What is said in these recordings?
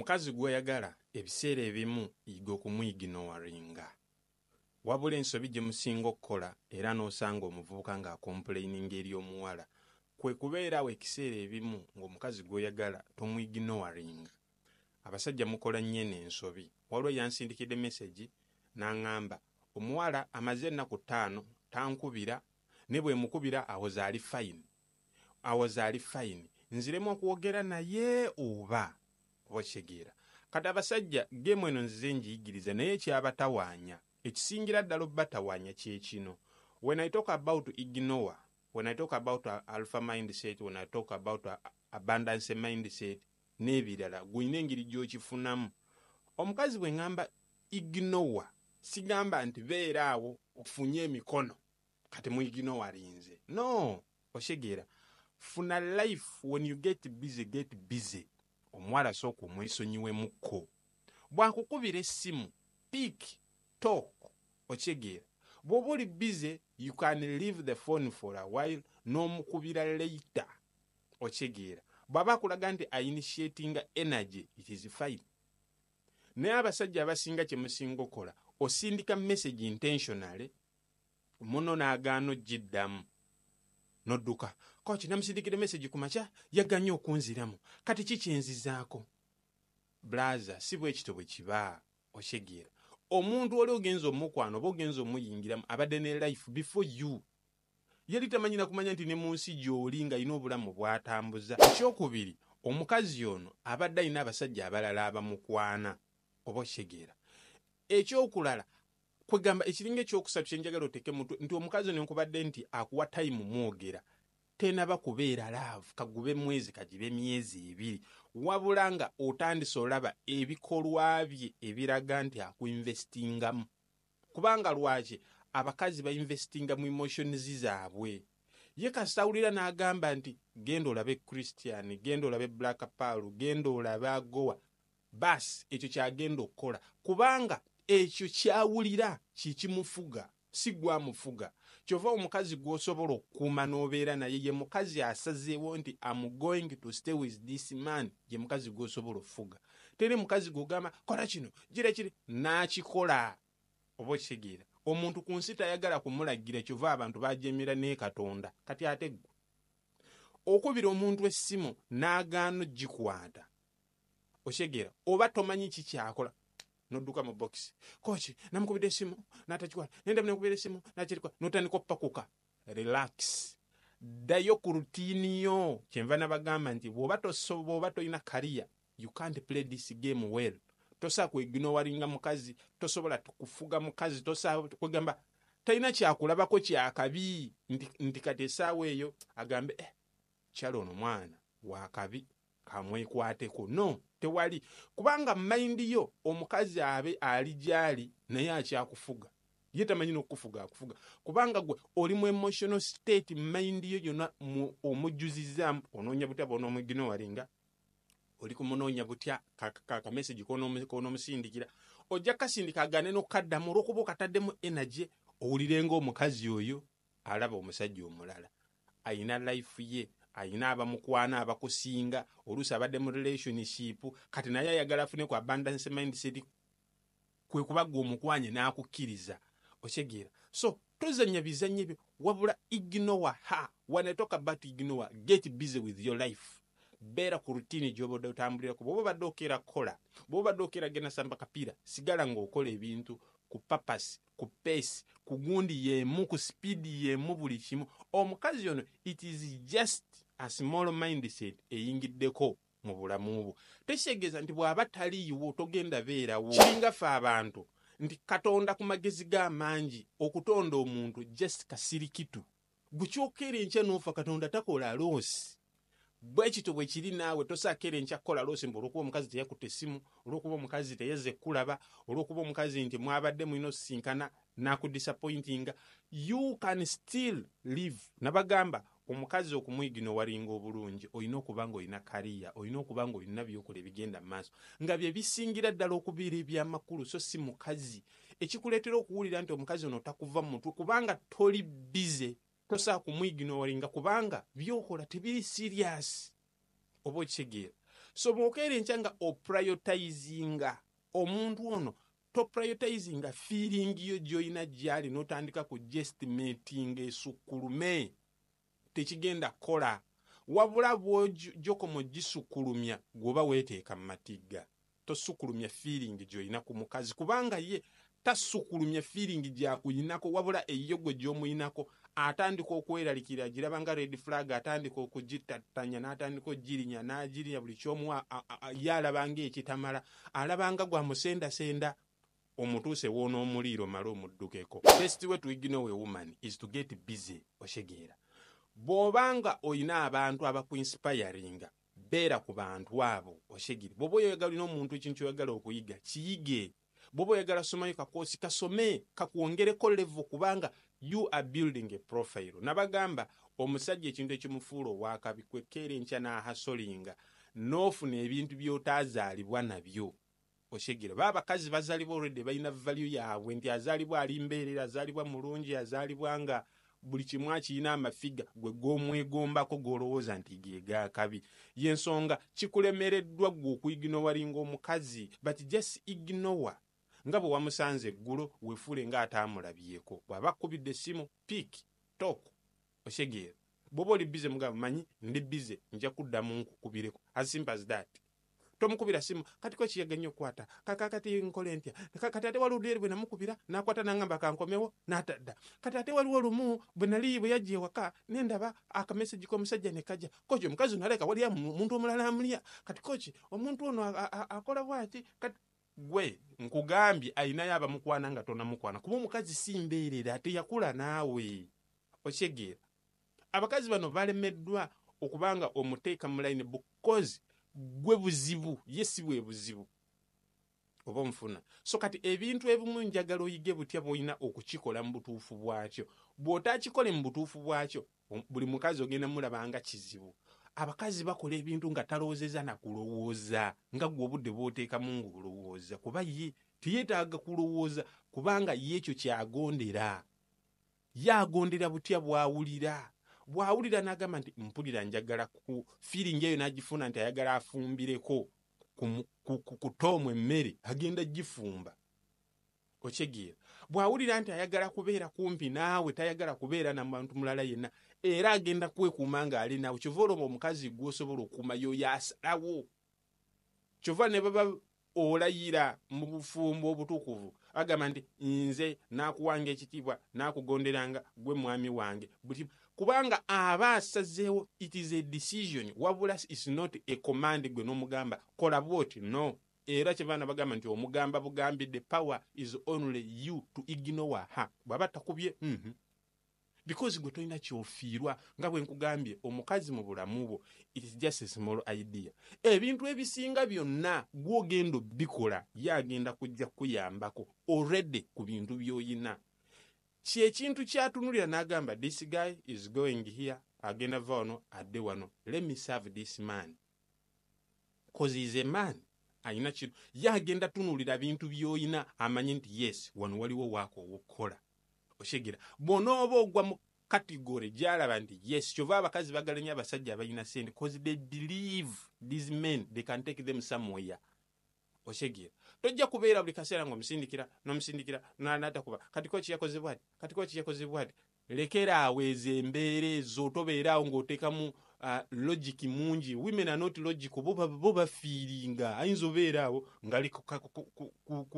omukazi gw'oyagala ebiseera ebimu yiga okumuyiginowalinga wabula ensobi gye musinga okukola era n'osanga omuvubuka ng'akompulayininga eri omuwala kwe kubeeraawo ekiseera ebimu ng'omukazi gw'oyagala tomuyiginowalinga abasajja mukola nnyene ensobi waliwo yansindikidde meseji n'aŋŋamba omuwala amaze ennaku ttaano tankubira ne bwe mukubira awoze ali fayini awoze ali fayini nziremu okwogera naye oba okubakyegeera kati abasajja gemweno nzize njiyigiriza naye ekyabatawaanya ekisingira ddala obbatawaanya kyekino when i talk about ignoa when i talk about alpha mindset when i talk about abundance mindset n'ebirala gwolina engeri gy'okifunamu omukazi bwe ŋŋamba ignoa sigamba nti beera awo ofunye emikono kati mu ignoa linze no okyegeera funa life when you get busy get busy omuwala sooka omwesonyiwemukko bwakukubira essimu pik talk okyegeera bw'oba oli bize you can leave the phone for a while n'omukubira leita okyegeera bw'aba akulaga nti ainitiatinga energy it is fine naye abasajja abasinga kye musinga okola osindika message intentionally muno n'agaano giddamu nodduka koki namusindikira emeseji ku makya yaganye okunziramu kati kikyenzizaako blaza si bw ekito bwe kiba okyegeera omuntu oli ogenza omukwana oba ogenza omuyingiramu abadde ne life before you yali tamanyira kumanya nti ne mu nsi gy'oli nga alina obulamu bwatambuza ekyokubiri omukazi ono abadde alina abasajja abalala abamukwana oba okyegeera ekyokulala kwegamba ekiringa ekyokusatu kyenjagala oteeke mutwe nti omukazi ono nkubadde nti akuwa tayimu mwogera tenaba kubeera laavu kagube mwezi kagibe myezi ebiri wabula nga otandise olaba ebikolwa bye ebiraga nti akuinvestingamu kubanga lwaki abakazi bainvestinga mu emotionsi zaabwe ye kasita awulira n'agamba nti genda olabe kristiyan genda olabe bulaka paalo genda olabe agowa baasi ekyo kyagenda okukola kubanga ekyo kyawulira kikimufuga si gwamufuga kyova omukazi gwosobola okukuuma n'obeera naye ye mukazi asazeewo nti am going to stay with this man ye mukazi gwosobola okufuga teri mukazi gwogamba kola kino gira kiri n'akikola oba okitegeera omuntu ku nsi tayagala kumulagira kyova abantu bajemera ne katonda kati ate ggwe okubira omuntu essimu n'agaana ogikwata okitegeera oba tomanyi kikyakola nodduka mu bokisi koci namukubira esimu natakikwala nenda nakubira esimu nakirikwala notandika okupakuka relax ddayo ku rutiini yo kyenva nabagamba nti bwoba tosobooba tolina kariya you can't play this game well tosobola kweginowalinga mukazi tosobola kufuga mukazi tosobola kwegamba talina kyakulabako kyakabi nti kati esaawa eyo agambe eh kyali ono mwana wakabi kamwekwateko no tewali kubanga mayindi yo omukazi abe ali gyali naye akyakufuga ye tamanyi nokufuga akufuga kubanga gwe oli mu emotional state mayindi yo yonna omujjuzizaamu onoonya butya bona omwegino walinga oli kumunoonya butya kakamesagi konomusindikira ojja kukasindika agane nokukaddamu olwokuba okataddemu enagy owulirenga omukazi oyo alaba omusajja omulala ayina lifu ye ayina abamukwana abakusinga oluusi abadde mu relationship kati naye ayagala afuneku abundance mindset kwe kubaga omukwanye n'akukkiriza okyegeera so tozanya bizanya ebyo wabula ignowa ha wanetalk about ignowa get busy with your life beera ku rutiini gyoba odde otambulirako bwoba obadde okeera kukola bwoba obadde okeera genda samba kapiira sigala ng'okola ebintu ku papasi ku peesi ku gundi yemu ku sipiidi yemu buli kimu omukazi ono it is just a small mindset eyingiddeko mu bulamu bwo tekitegeeza nti bw'aba taliiwo togenda beerawo kiringaffe abantu nti katonda ku magezi g'amangi okutonda omuntu just kasirikitu gukyokera enkya n'ofa katonda takola loosi bwe kito bwe kiri naawe tosaakera enkya kukola loosi mbu olwokuba omukazi teyakutte essimu olwokuba omukazi teyeze kkulaba olwokuba omukazi nti mwabadde mulina osisinkana nakudisappointinga you can still live nabagamba omukazi okumwigina owalinga obulungi olina okuba nga olina kariya olina okuba nga olina byokola ebigenda mumaaso nga bye bisingira ddala okubiira ebyamakulu so si mukazi ekikuleetera okuwulira nti omukazi ono takuva mumutwe kubanga toli bize tosa kumwigina owalinga kubanga byokola tebiri siriyasi oba okitegeera so mwokeera enkya nga oprayotizinga omuntu ono toprioitizinga firingi yo gyoyina gyali notandika ku gestimatinga esukulume tekigenda kukola wabula bwojokomo gisukulumya gweoba weteeka mu matigga tosukulumya firingi gyoyina ku mukazi kubanga ye tasukulumya firingi gyakuyinako wabula eyo gwe gyomuyinako atandika okweralikira giraba nga red flag atandika okugitattanya n'atandika ogirinya n'agirinya buli kyomu ye alabanga ekitamala alabanga gwamusendasenda omutuuse w'onoomuliiro male omuddukeko test we tuigino wewoman is to get busy okyegeera bw'obanga olina abantu abakuinspiringa beera ku bantu abo okyegere bw'oba oyagala olina omuntu ekintu kyoyagala okuyiga kiyige bw'oba oyagala somayo kakoosi kasome kakwongereko levo kubanga you are building a profile nabagamba omusajja ekintu ekimufuula owakabikwekeera enkya n'ahasolinga n'ofuna ebintu by'otazaalibwa nabyo okyegera ba abakazi bazalibwa olwedde balina valu yaabwe nti azalibwa ali mbeerera azalibwa mulungi azalibwa nga buli kimu akirina amafiga gwe gomwegombako golowooza nti gegakabi yensonga kikulemereddwa gwe okuiginowalinga omukazi but just ignowa nga bwe wamusanze eggulo weefuule ngaataamulabyeko bwaba kkubidde simu piik tok okyegeera bwoba oli bize mugamba manyi ndi bize nja kuddamu nkukubireko asimpas dati tomukubira simu kati ko kiyaganya okukwata kakakati nkole ntya kati ate waliwo oluyeri bwe namukubira nakwata nangamba kankomewo natadda kati ate waliwo olumu bwe nali bwe yajja ewaka nendaba akamesaji komusajja nekajja koki omukazi ono aleka waliya omuntu omulala amulya kati koki omuntu ono akola bwaki kati gwe nkugambye ayinayo abamukwana nga tonamukwana kuba omukazi simbeerera ate yakula naawe okyegeera abakazi bano balemeddwa okubanga omuteeka mu line bukozi gwe buzibu ye si bwe buzibu oba omufuna so kati ebintu ebimu njagala oyige butya bwolina okukikola mu butuufu bwakyo bw'otakikole mu butuufu bwakyo um, buli mukazi ogenda mulabanga kizibu abakazi bakola ebintu nga talowozeza nakulowooza nga gwe obudde bwoteekamu ngaolowooza kuba ye teyeetaaga kulowooza kubanga ye ekyo kyagondera ye agondera butya bwawulira bwawulira n'agamba nti mpulira njagala ku firingi eyo n'agifuna nti ayagala afumbireko ku toomu emmere agenda gifumba okyegeera bwawulira nti ayagala kubeera kumpi naawe tayagala kubeera na muntu mulala yenna era agenda kwekuuma ng'ali naawe kyova olwoba omukazi gwosobola okuuma yoyasalawo kyova ne baba olayira mu bufumbo obutukuvu agamba nti nze naakuwanga ekitiibwa naakugonderanga gwe mwami wange buli kubanga aba asazeewo it is a decision wabula is not a command gwe n'omugamba kola bwoti no era kyebaana bagamba nti omugamba bugambi the power is only you to ignore ha bwaba takubye mhm. because gwe tolina kyofiirwa nga bwe nkugambye omukazi mu bulamu bwo it is just a small idea ebintu ebisinga byonna gw'ogenda obikola ye agenda kujja kukuyambako olredy ku bintu by'oyina kyekintu kyatunulira n'agamba this guy is going here agenda va wano adde wano let me serve this man kozize man ayina kino ye agenda tunulira bintu by'oyina amanye nti yes wano waliwo waako owokukola okyegera bwonooba ogwa mu kategore gyalaba nti yes kyova abakazi bagalanye abasajja abalina sente cause they believe these men they can take them somewhere okyegira tojja kubeera buli kaseera ngaomusindikira nomusindikira nanatakuba katiko kiyakozebwati katiko kiyakozebwati lekera awo ezo embeera ezo tobeeraawo ngaoteekamu uh, ah, logic mungi women are not logic bo bafiiringa ayinza obeeraawo ngali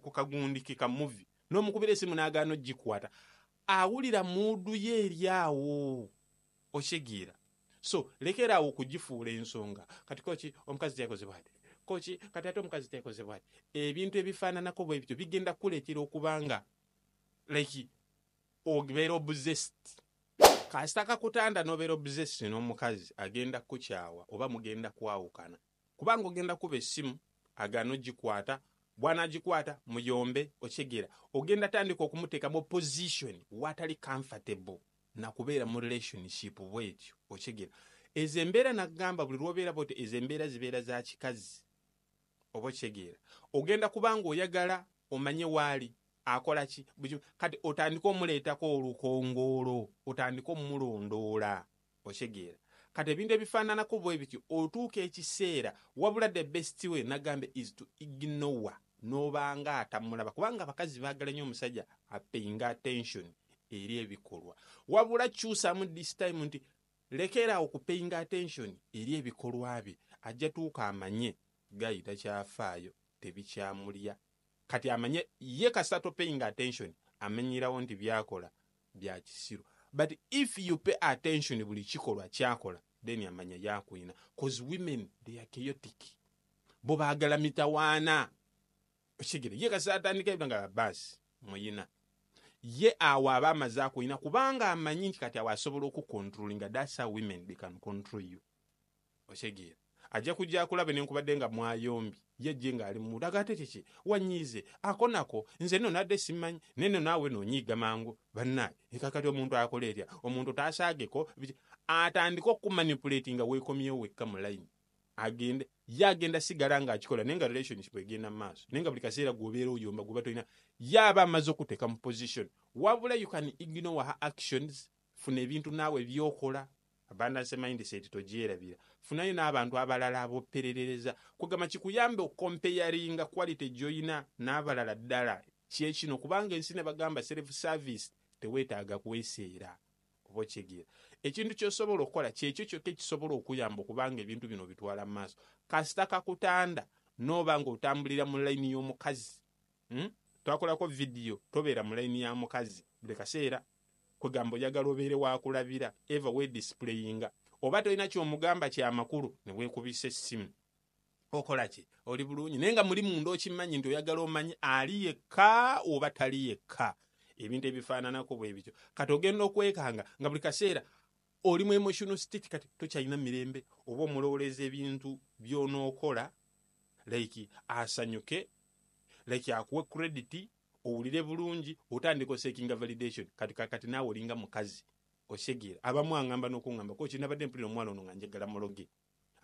kukagundikika muvi n'omukubira esimu n'agaana ogikwata awulira muudu ye eri awo okyegiira so lekeraawo okugifuula ensonga katikoki omukazi tyakozebwate koki kati ate omukazi tekozebwati ebintu ebifaananako bwebityo bigenda kuleetera okubanga like obeera obuzest kasita kakutanda nobeera obuzest n'omukazi agenda kukyawa oba mugenda kwawukana kubanga ogenda kuba essimu agaana ogikwata bwanagikwata muyombe okyegera ogenda tandika okumuteekamu position watali comfortable nakubeera mu relationship bwetyo okyegera ezo embeera nakugamba buli lwobeera bwoti ezo embeera zibeera za kikazi oba okitegeera ogenda kuba nga oyagala omanye waali akola ki kati otandike omuleetako olukongoolo otandike omulondoola okitegeera kati ebintu ebifaananako bwe bityo otuuka ekiseera wabula the best way nagambe is to ignowa n'obanga atamulaba kubanga abakazi baagala nnyo omusajja apeinga attention eri ebikolwa wabula kkyusamu this time nti lekera okupeinga attention eri ebikolwa bye ajja tuuka amanye gayita kyafaayo tebikyamulya kati amanye ye kasita topaying attention amanyirawo nti byakola byakisiru but if you pay attention buli kikolwa kyakola then amanya yakwina bcause women they are chaotic bo baagala mitawaana okigere ye kasita atandika ebyo nga babasi muyina ye awo aba amaze akwina kubanga amanyi nti kati awo asobola okucontrolinga thats how women they can control you okigere ajja kujja akulabe nenkubadde nga mwayombi yejje ng'ali mulaga ate kiki wanyiize ako nako nze no nadde simanyi neno naawe nonyiiga mangu bannaye ekakati omuntu akola etya omuntu taasaageko atandike okumanipulati nga weekomyewo wekka mu layini agende ye agenda sigala ng'akikola naye nga relationship egenda mu maaso naye nga buli kaseera gwobeera oyomba gwe batolina ye aba amaze okuteeka mu position wabula you can ignore ha actions funa ebintu naawe byokola abanasemaindiseti togyerabira funayo n'abantu abalala aboperereza kugamba kikuyambe okompeyaringa kwalite gyoyina n'abalala ddala kyekino kubanga ensi ne bagamba self service teweetaaga kweseera oba okyegeera ekintu ky'osobola okukola kyekyo kyokka ekisobola okuyamba okubanga ebintu bino bitwala mu maaso kasita kakutanda n'oba nga otambulira mu layini y'omukazi hmm? twakolako vidiyo tobeera mu layini ya mukazi buli kaseera kwegamba oyagala obeere wakulabira eva wedisipuleyinga oba tolina kyomugamba kyamakulu neweekubisa essimu okolaki oli bulungi naye nga muli munda okimanyi nti oyagala omanyi ali yekka oba tali yekka ebintu ebifaananako bwe bityo kati ogenda okwekanga nga buli kaseera olimu emotional state kati tokyalina mirembe oba omulowoleza ebintu byonookola like asanyuke like akuwa crediti owulire bulungi otandika osekinga validation kati kakati naawe olinga mukazi osegera abamu aŋamba nokuŋamba koki nabadde mpulira omwana ono nga njagala muloge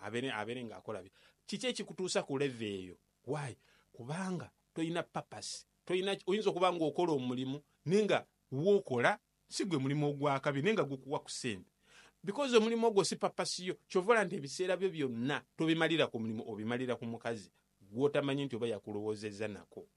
abeere ngaakola bye kiki ekikutuusa ku leve eyo wayi kubanga toyina papasi toyina oyinza okuba nga okola omulimu naye nga wookola si gwe mulimu ogwakabi naye nga gukuwa ku ssente bikozi omulimu ogwo si papasi yo kyovola nti ebiseera byo byonna tobimalira ku mulimu obimalira ku mukazi gwotamanyi nti oba yakulowoozezza nako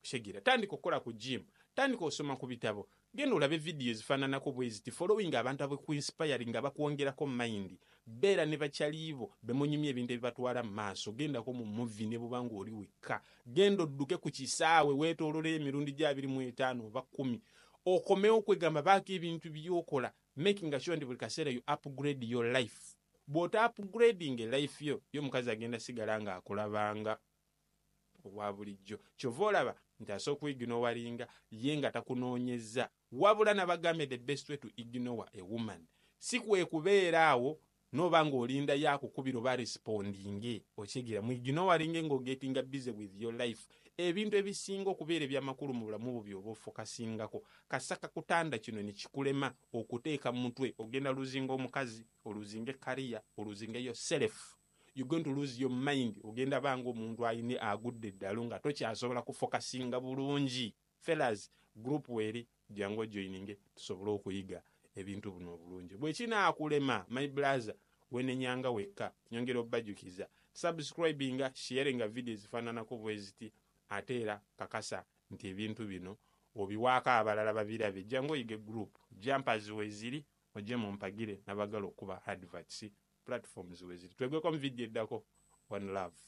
kusegera tandika okukola ku jimu tandika okusoma ku bitabo genda olabe vidiyo ezifaananako bweziti folowing abantu abekuinspiri nga bakwongerako mumaindi beera ne bakyaliibo bemunyumya ebintu ebibatwala mu maaso gendako mu muvi ne buba nga oli wekka genda odduke ku kisaawe weetoolola emirundi gy'abiri mu etaano oba kumi okomewo kwegamba baako ebintu byokola makinga kyo nti buli kaseera yo upgrade your life bw'ota upgrading elife yo yo mukazi agenda sigala ng'akulabanga obwa bulijjo kyova olaba nti asobola okuiginowalinga ye nga takunoonyezza wabula nabagambye the best way to ignowa a woman si kwekubeera awo nooba ng'olinda yakukubira oba respondinge okyegera muiginowalinge ng'ogetinga busy with your life ebintu ebisinga okubeera ebyamakulu mu bulamu bubi oba ofokasingako kasaka kutanda kino nekikulema okuteeka mu mutwe ogenda oluzinga omukazi oluzinga ekariya oluzinga yoselefu yougontolseyourmind ogenda banga omuntu ayine agudde eddalo nga tokyasobola kufokasinga bulungi fellas group weri jangu ojoininge tusobole okuyiga ebintu buno obulungi bwekinaakulema my brother wenenyanga wekka nyongera obajukiza subscribinga sharenga vidio ezifaananako bweziti ate era kakasa nti ebintu bino obiwaako abalala babirabe jangu oyige group jampers weziri oje mumpagire nabagala okuba advats platforms weziti twegwekwa mvidyo eddako one love